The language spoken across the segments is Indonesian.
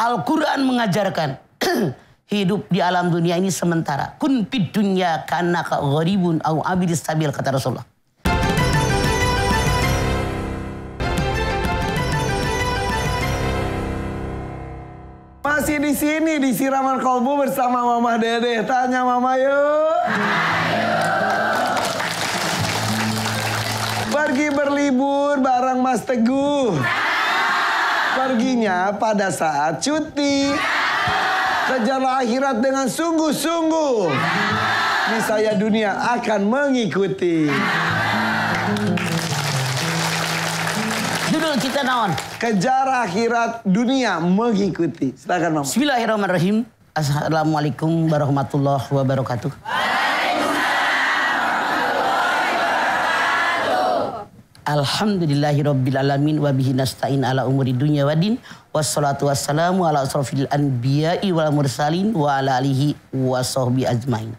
Al-Quran mengajarkan hidup di alam dunia ini sementara. Kun fid dunya karena ka gharibun au abidis stabil kata Rasulullah. Masih di sini di siraman kolbu bersama Mama Dede. Tanya Mama yuk. Pergi berlibur bareng Mas Teguh. Perginya pada saat cuti. Kejarlah akhirat dengan sungguh-sungguh. Niscaya dunia akan mengikuti. Judul kita naon? Kejar akhirat dunia mengikuti. Silakan Mama. Bismillahirrahmanirrahim. Assalamualaikum warahmatullahi wabarakatuh. Alhamdulillahirrabbilalamin Wabihi nasta'in ala umuri dunya wadin wassalatu wassalamu ala asrofil anbiya'i wal mursalin wa ala alihi wa sahbihi ajmain.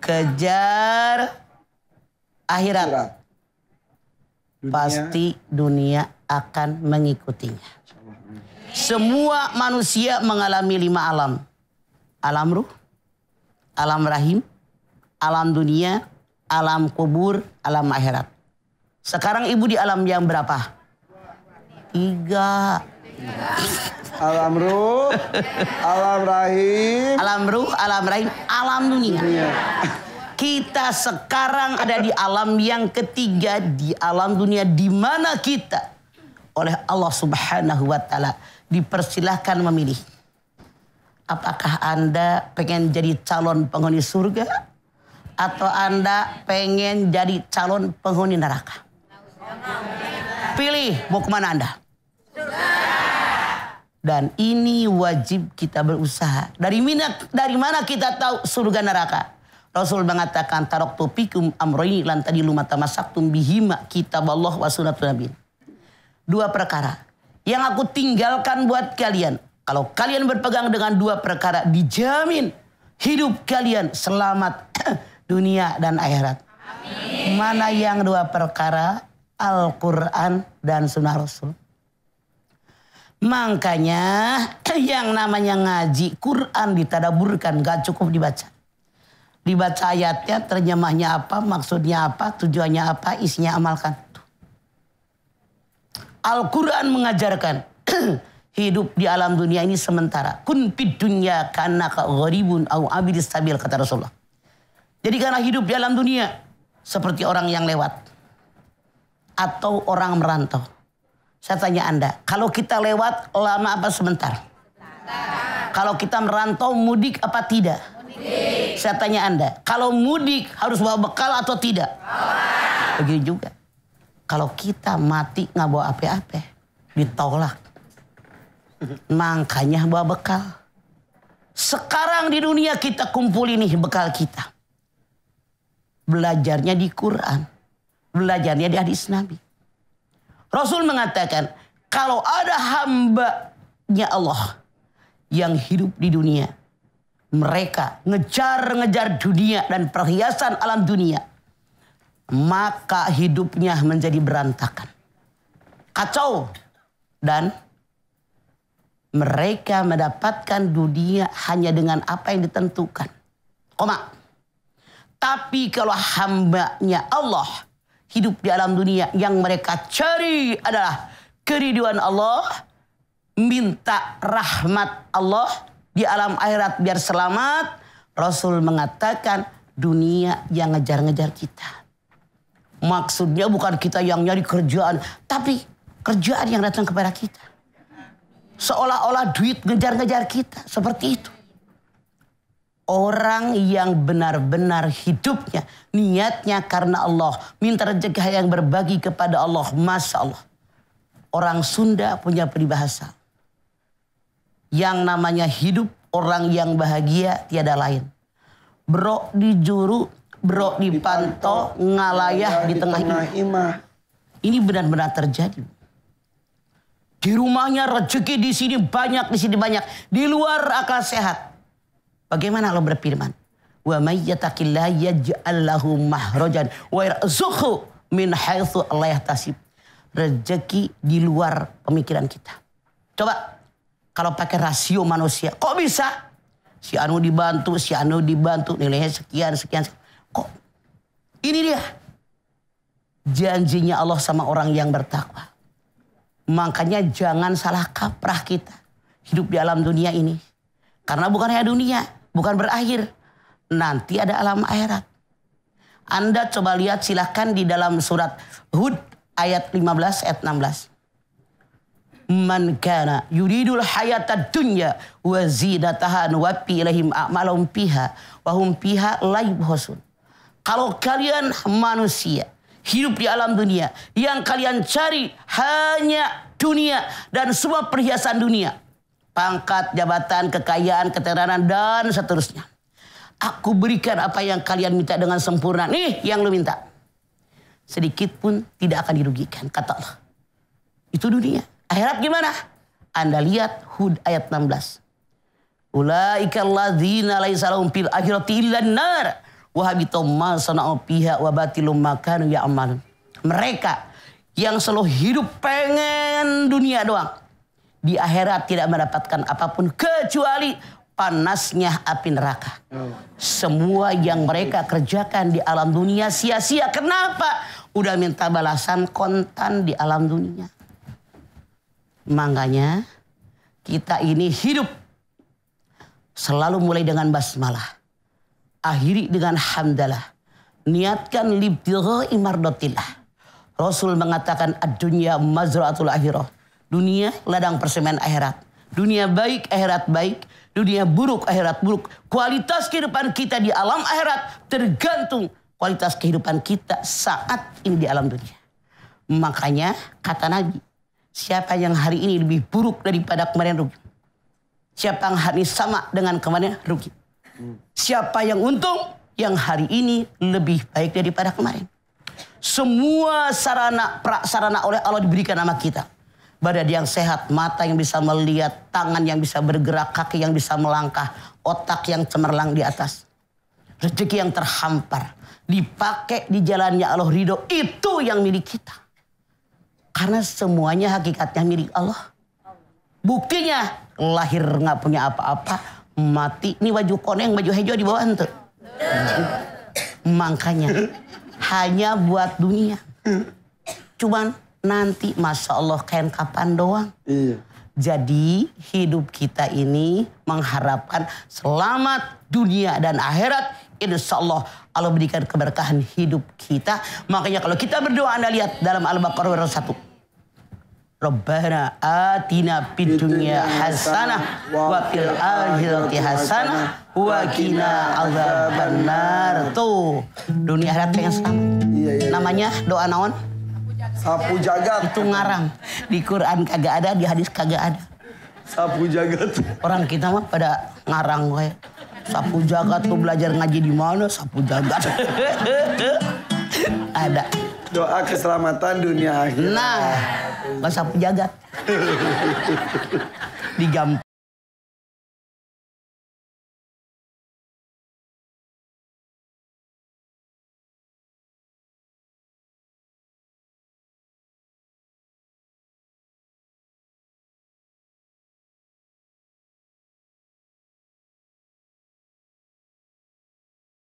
Kejar akhirat. akhirat. Dunia. Pasti dunia akan mengikutinya. Semua manusia mengalami lima alam. Alam ruh, alam rahim, alam dunia, alam kubur, alam akhirat. Sekarang ibu di alam yang berapa? Tiga. Alam ruh, alam rahim. Alam ruh, alam rahim, alam dunia. dunia. Kita sekarang ada di alam yang ketiga di alam dunia di mana kita oleh Allah Subhanahu wa taala dipersilahkan memilih. Apakah Anda pengen jadi calon penghuni surga atau Anda pengen jadi calon penghuni neraka? Pilih mau kemana Anda. Dan ini wajib kita berusaha. Dari mana, dari mana kita tahu surga neraka? Rasul mengatakan tarok topikum amroini lantadi lumata masaktum bihima kita Allah wa sunnatul nabi. Dua perkara yang aku tinggalkan buat kalian. Kalau kalian berpegang dengan dua perkara dijamin hidup kalian selamat dunia dan akhirat. Amin. Mana yang dua perkara? Al-Quran dan Sunnah Rasul. Makanya yang namanya ngaji Quran ditadaburkan gak cukup dibaca. Dibaca ayatnya, terjemahnya apa, maksudnya apa, tujuannya apa, isinya amalkan. Al-Quran mengajarkan hidup di alam dunia ini sementara. Kun fid dunya karena gharibun au abidis kata Rasulullah. Jadi karena hidup di alam dunia seperti orang yang lewat atau orang merantau. Saya tanya Anda, kalau kita lewat lama apa sebentar? Kalau kita merantau mudik apa tidak? Mudik. Saya tanya Anda, kalau mudik harus bawa bekal atau tidak? Bawa. Begitu juga. Kalau kita mati nggak bawa apa-apa, ditolak. Makanya bawa bekal. Sekarang di dunia kita kumpul ini bekal kita. Belajarnya di Quran. Belajarnya di hadis Nabi. Rasul mengatakan, kalau ada hambanya Allah yang hidup di dunia. Mereka ngejar-ngejar dunia dan perhiasan alam dunia. Maka hidupnya menjadi berantakan. Kacau. Dan mereka mendapatkan dunia hanya dengan apa yang ditentukan. Koma. Tapi kalau hambanya Allah hidup di alam dunia yang mereka cari adalah keriduan Allah, minta rahmat Allah di alam akhirat biar selamat. Rasul mengatakan dunia yang ngejar-ngejar kita. Maksudnya bukan kita yang nyari kerjaan, tapi kerjaan yang datang kepada kita. Seolah-olah duit ngejar-ngejar kita, seperti itu. Orang yang benar-benar hidupnya, niatnya karena Allah. Minta rezeki yang berbagi kepada Allah. Masya Allah. Orang Sunda punya peribahasa. Yang namanya hidup orang yang bahagia tiada lain. Bro di juru, bro di panto, ngalayah di tengah imah. Ini benar-benar terjadi. Di rumahnya rezeki di sini banyak, di sini banyak. Di luar akal sehat Bagaimana Allah berfirman? Wa may yattaqillaha yaj'al lahu mahrajan wa yarzuqhu min haitsu la yahtasib. Rezeki di luar pemikiran kita. Coba kalau pakai rasio manusia, kok bisa? Si Anu dibantu, si Anu dibantu, nilainya sekian, sekian. sekian. Kok? Ini dia. Janjinya Allah sama orang yang bertakwa. Makanya jangan salah kaprah kita. Hidup di alam dunia ini. Karena bukan hanya dunia. Bukan berakhir. Nanti ada alam akhirat. Anda coba lihat silahkan di dalam surat Hud ayat 15 ayat 16. Man kana yuridul hayata dunya wa zidataha nuwapi ilahim a'malahum piha wa hum piha la yubhasun. Kalau kalian manusia hidup di alam dunia yang kalian cari hanya dunia dan semua perhiasan dunia pangkat, jabatan, kekayaan, keteranan, dan seterusnya. Aku berikan apa yang kalian minta dengan sempurna. Nih yang lu minta. Sedikit pun tidak akan dirugikan, kata Allah. Itu dunia. Akhirat gimana? Anda lihat Hud ayat 16. Ulaika alladzina laisa lahum fil akhirati illa nar wa ma sana'u fiha wa batilum makanu Mereka yang selalu hidup pengen dunia doang di akhirat tidak mendapatkan apapun kecuali panasnya api neraka. Semua yang mereka kerjakan di alam dunia sia-sia. Kenapa? Udah minta balasan kontan di alam dunia. Makanya kita ini hidup selalu mulai dengan basmalah. Akhiri dengan hamdalah. Niatkan libtighi imardotillah. Rasul mengatakan ad-dunya mazraatul akhirah Dunia ladang persemen akhirat. Dunia baik, akhirat baik. Dunia buruk, akhirat buruk. Kualitas kehidupan kita di alam akhirat tergantung kualitas kehidupan kita saat ini di alam dunia. Makanya kata Nabi, siapa yang hari ini lebih buruk daripada kemarin rugi. Siapa yang hari ini sama dengan kemarin rugi. Siapa yang untung yang hari ini lebih baik daripada kemarin. Semua sarana prasarana oleh Allah diberikan nama kita badan yang sehat, mata yang bisa melihat, tangan yang bisa bergerak, kaki yang bisa melangkah, otak yang cemerlang di atas. Rezeki yang terhampar, dipakai di jalannya Allah ridho, itu yang milik kita. Karena semuanya hakikatnya milik Allah. Buktinya lahir nggak punya apa-apa, mati. Ini baju koneng, baju hijau di bawah itu. Makanya hanya buat dunia. Cuman nanti masya Allah kain kapan doang. Iya. Jadi hidup kita ini mengharapkan selamat dunia dan akhirat. Insya Allah Allah berikan keberkahan hidup kita. Makanya kalau kita berdoa Anda lihat dalam Al-Baqarah 1. Rabbana atina fid dunya hasanah wa fil akhirati hasanah wa qina adzabannar. Tuh, dunia akhirat yang selamat. Iya, iya, iya, Namanya doa naon? Sapu jagat. Itu ngarang. Di Quran kagak ada, di hadis kagak ada. Sapu jagat. Orang kita mah pada ngarang gue. Sapu jagat, tuh belajar ngaji di mana? Sapu jagat. ada. Doa keselamatan dunia akhirat. Nah, bahasa sapu jagat. di